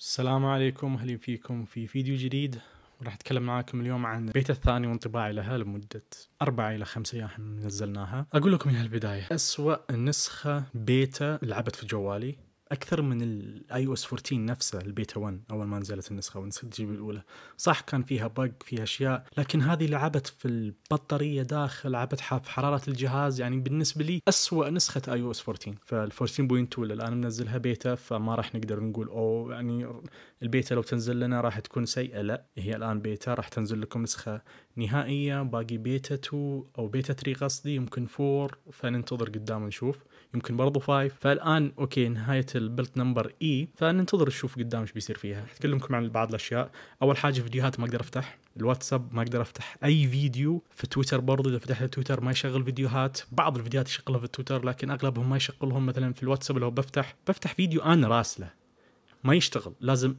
السلام عليكم اهلا فيكم في فيديو جديد وراح اتكلم معاكم اليوم عن البيت الثاني وانطباعي لها لمدة أربعة إلى خمسة أيام نزلناها أقول لكم من البداية أسوأ نسخة بيتا لعبت في جوالي اكثر من الاي او اس 14 نفسه البيتا 1 اول ما نزلت النسخه ونسخه الجيل الاولى صح كان فيها بق فيها اشياء لكن هذه لعبت في البطاريه داخل لعبت في حراره الجهاز يعني بالنسبه لي اسوء نسخه اي او اس 14 فال 14.2 اللي الان منزلها بيتا فما راح نقدر نقول او يعني البيتا لو تنزل لنا راح تكون سيئه لا هي الان بيتا راح تنزل لكم نسخه نهائيه باقي بيتا 2 او بيتا 3 قصدي يمكن 4 فننتظر قدام نشوف يمكن برضو 5 فالان اوكي نهايه مثل بلت نمبر اي e، فننتظر نشوف قدام ايش بيصير فيها اتكلمكم عن بعض الاشياء اول حاجه فيديوهات ما اقدر افتح الواتساب ما اقدر افتح اي فيديو في تويتر برضو اذا فتحت تويتر ما يشغل فيديوهات بعض الفيديوهات يشغلها في تويتر لكن اغلبهم ما يشغلهم مثلا في الواتساب لو بفتح بفتح فيديو انا راسله ما يشتغل لازم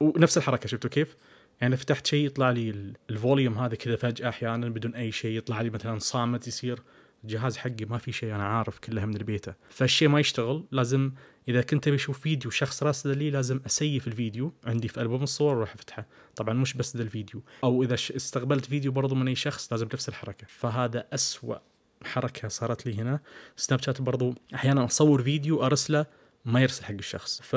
ونفس الحركه شفتوا كيف؟ يعني فتحت شيء يطلع لي الفوليوم هذا كذا فجاه احيانا بدون اي شيء يطلع لي مثلا صامت يصير الجهاز حقي ما في شيء انا عارف كلها من البيتا فالشيء ما يشتغل لازم اذا كنت ابي اشوف فيديو شخص راسله لي لازم اسيف الفيديو عندي في البوم الصور واروح افتحه طبعا مش بس ذا الفيديو او اذا استقبلت فيديو برضو من اي شخص لازم نفس الحركه فهذا اسوأ حركه صارت لي هنا سناب شات برضو احيانا اصور فيديو ارسله ما يرسل حق الشخص ف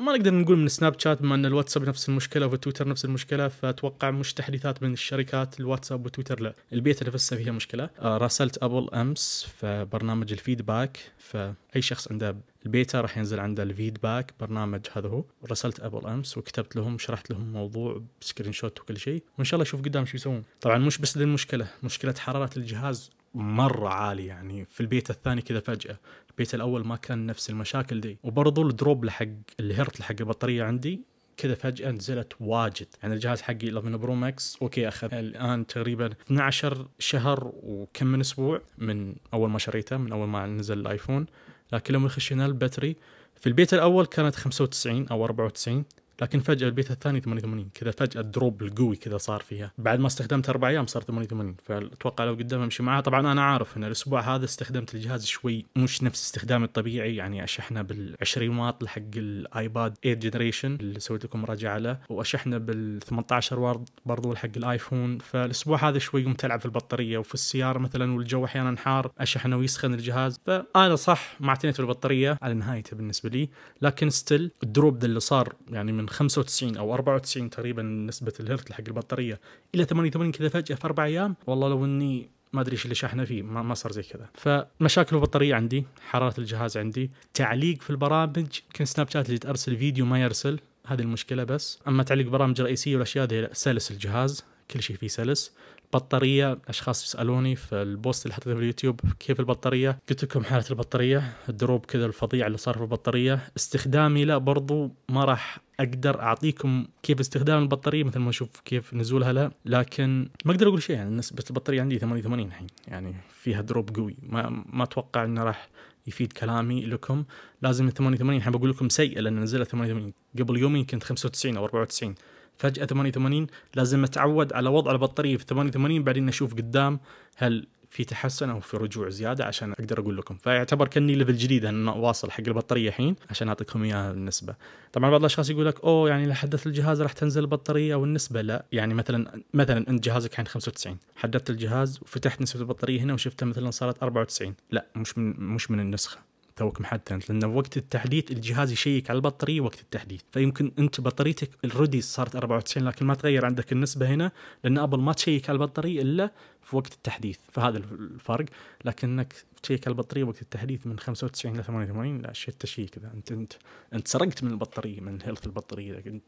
ما نقدر نقول من سناب شات بما ان الواتساب نفس المشكله وتويتر نفس المشكله فاتوقع مش تحديثات من الشركات الواتساب وتويتر لا اللي نفسها فيها مشكله آه، راسلت ابل امس في برنامج الفيدباك فاي شخص عنده البيتا راح ينزل عنده الفيدباك برنامج هذا هو رسلت ابل امس وكتبت لهم شرحت لهم الموضوع بسكرين شوت وكل شيء وان شاء الله اشوف قدام شو يسوون طبعا مش بس للمشكله مشكله حراره الجهاز مره عالي يعني في البيت الثاني كذا فجاه البيت الاول ما كان نفس المشاكل دي وبرضو الدروب لحق الهرت لحق البطاريه عندي كذا فجاه نزلت واجد يعني الجهاز حقي 11 برو ماكس اوكي اخذ الان تقريبا 12 شهر وكم من اسبوع من اول ما شريته من اول ما نزل الايفون لكن لما خشينا الباتري في البيت الاول كانت 95 او 94 لكن فجاه البيت الثاني 88 كذا فجاه الدروب القوي كذا صار فيها بعد ما استخدمت اربع ايام صار 88 فاتوقع لو قدام امشي معاه طبعا انا عارف ان الاسبوع هذا استخدمت الجهاز شوي مش نفس استخدامي الطبيعي يعني اشحنه بال20 واط لحق الايباد 8 جنريشن اللي سويت لكم مراجعه له واشحنه بال18 واط برضو لحق الايفون فالاسبوع هذا شوي قمت العب في البطاريه وفي السياره مثلا والجو احيانا حار اشحنه ويسخن الجهاز فانا صح ما اعتنيت بالبطاريه على نهايته بالنسبه لي لكن ستيل الدروب اللي صار يعني من 95 او 94 تقريبا نسبه الهرت حق البطاريه الى 88 كذا فجاه في اربع ايام والله لو اني ما ادري ايش اللي شحنه فيه ما, ما صار زي كذا فمشاكل البطاريه عندي حراره الجهاز عندي تعليق في البرامج يمكن سناب شات اللي ترسل فيديو ما يرسل هذه المشكله بس اما تعليق برامج رئيسيه والاشياء هذه سلس الجهاز كل شيء فيه سلس بطارية أشخاص يسألوني في البوست اللي حطيته في اليوتيوب كيف البطارية قلت لكم حالة البطارية الدروب كذا الفظيع اللي صار في البطارية استخدامي لا برضو ما راح اقدر اعطيكم كيف استخدام البطاريه مثل ما اشوف كيف نزولها لا لكن ما اقدر اقول شيء يعني نسبه البطاريه عندي 88 الحين يعني فيها دروب قوي ما ما اتوقع انه راح يفيد كلامي لكم لازم 88 الحين بقول لكم سيئه لان نزلت 88 قبل يومين كنت 95 او 94 فجأة 88 لازم أتعود على وضع البطارية في 88 بعدين أشوف قدام هل في تحسن أو في رجوع زيادة عشان أقدر أقول لكم فيعتبر كأني ليفل جديد أن واصل حق البطارية الحين عشان أعطيكم إياها النسبة طبعا بعض الأشخاص يقول لك أوه يعني لو حدثت الجهاز راح تنزل البطارية والنسبة لا يعني مثلا مثلا أنت جهازك الحين 95 حدثت الجهاز وفتحت نسبة البطارية هنا وشفتها مثلا صارت 94 لا مش من مش من النسخة توك محدث لان وقت التحديث الجهاز يشيك على البطاريه وقت التحديث فيمكن انت بطاريتك اوريدي صارت 94 لكن ما تغير عندك النسبه هنا لان ابل ما تشيك على البطاريه الا في وقت التحديث فهذا الفرق لكنك تشيك على البطاريه وقت التحديث من 95 الى 88 لا شيء تشيك كذا انت انت انت سرقت من البطاريه من هيلث البطاريه انت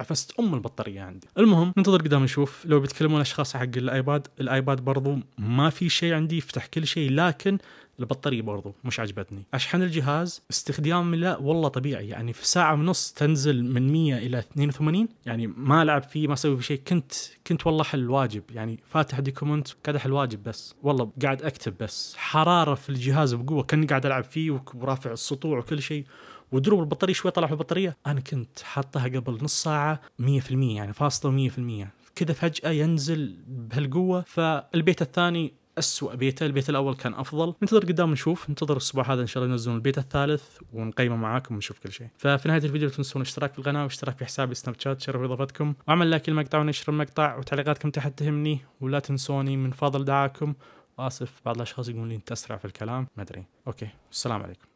عفست ام البطاريه عندي المهم ننتظر قدام نشوف لو بيتكلمون اشخاص حق الايباد الايباد برضو ما في شيء عندي يفتح كل شيء لكن البطاريه برضو مش عجبتني اشحن الجهاز استخدام لا والله طبيعي يعني في ساعه ونص تنزل من 100 الى 82 يعني ما العب فيه ما اسوي فيه شيء كنت كنت والله حل واجب يعني فاتح ديكومنت قاعد احل واجب بس والله قاعد اكتب بس حراره في الجهاز بقوه كاني قاعد العب فيه ورافع السطوع وكل شيء ودروب البطاريه شوي طلع في البطاريه انا كنت حاطها قبل نص ساعه 100% يعني فاصله 100% كذا فجأة ينزل بهالقوة فالبيت الثاني أسوأ بيته البيت الأول كان أفضل ننتظر قدام نشوف ننتظر الأسبوع هذا إن شاء الله ينزلون البيت الثالث ونقيمه معاكم ونشوف كل شيء ففي نهاية الفيديو لا تنسون الاشتراك في القناة واشتراك في حسابي سناب شات شرف إضافتكم وعمل لايك المقطع ونشر المقطع وتعليقاتكم تحت تهمني ولا تنسوني من فضل دعاكم وآسف بعض الأشخاص يقولون لي أنت أسرع في الكلام ما أدري أوكي السلام عليكم